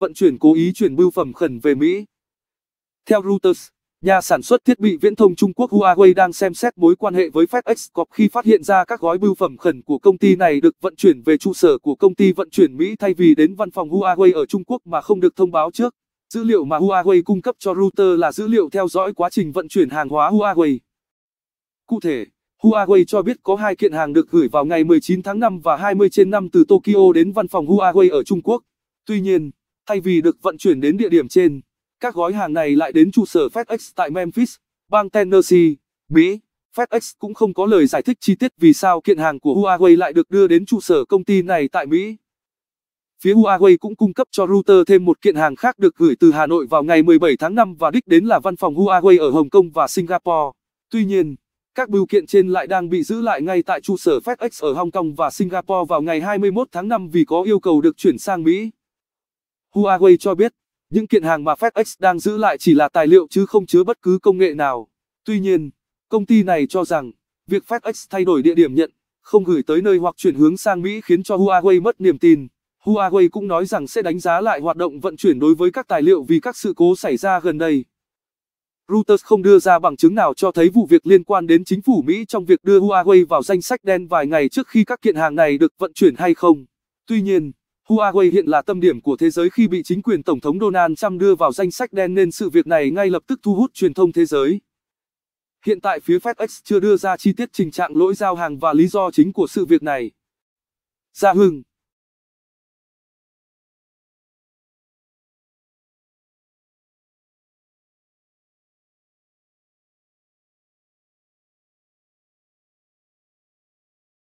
vận chuyển cố ý chuyển bưu phẩm khẩn về Mỹ. Theo Reuters, nhà sản xuất thiết bị viễn thông Trung Quốc Huawei đang xem xét mối quan hệ với FedEx Corp khi phát hiện ra các gói bưu phẩm khẩn của công ty này được vận chuyển về trụ sở của công ty vận chuyển Mỹ thay vì đến văn phòng Huawei ở Trung Quốc mà không được thông báo trước. Dữ liệu mà Huawei cung cấp cho Reuters là dữ liệu theo dõi quá trình vận chuyển hàng hóa Huawei. Cụ thể, Huawei cho biết có hai kiện hàng được gửi vào ngày 19 tháng 5 và 20 trên 5 từ Tokyo đến văn phòng Huawei ở Trung Quốc. Tuy nhiên, Thay vì được vận chuyển đến địa điểm trên, các gói hàng này lại đến trụ sở FedEx tại Memphis, bang Tennessee, Mỹ. FedEx cũng không có lời giải thích chi tiết vì sao kiện hàng của Huawei lại được đưa đến trụ sở công ty này tại Mỹ. Phía Huawei cũng cung cấp cho Reuters thêm một kiện hàng khác được gửi từ Hà Nội vào ngày 17 tháng 5 và đích đến là văn phòng Huawei ở Hồng Kông và Singapore. Tuy nhiên, các bưu kiện trên lại đang bị giữ lại ngay tại trụ sở FedEx ở Hong Kong và Singapore vào ngày 21 tháng 5 vì có yêu cầu được chuyển sang Mỹ. Huawei cho biết, những kiện hàng mà FedEx đang giữ lại chỉ là tài liệu chứ không chứa bất cứ công nghệ nào. Tuy nhiên, công ty này cho rằng, việc FedEx thay đổi địa điểm nhận, không gửi tới nơi hoặc chuyển hướng sang Mỹ khiến cho Huawei mất niềm tin. Huawei cũng nói rằng sẽ đánh giá lại hoạt động vận chuyển đối với các tài liệu vì các sự cố xảy ra gần đây. Reuters không đưa ra bằng chứng nào cho thấy vụ việc liên quan đến chính phủ Mỹ trong việc đưa Huawei vào danh sách đen vài ngày trước khi các kiện hàng này được vận chuyển hay không. Tuy nhiên, Huawei hiện là tâm điểm của thế giới khi bị chính quyền Tổng thống Donald Trump đưa vào danh sách đen nên sự việc này ngay lập tức thu hút truyền thông thế giới. Hiện tại phía FedEx chưa đưa ra chi tiết trình trạng lỗi giao hàng và lý do chính của sự việc này. Gia hưng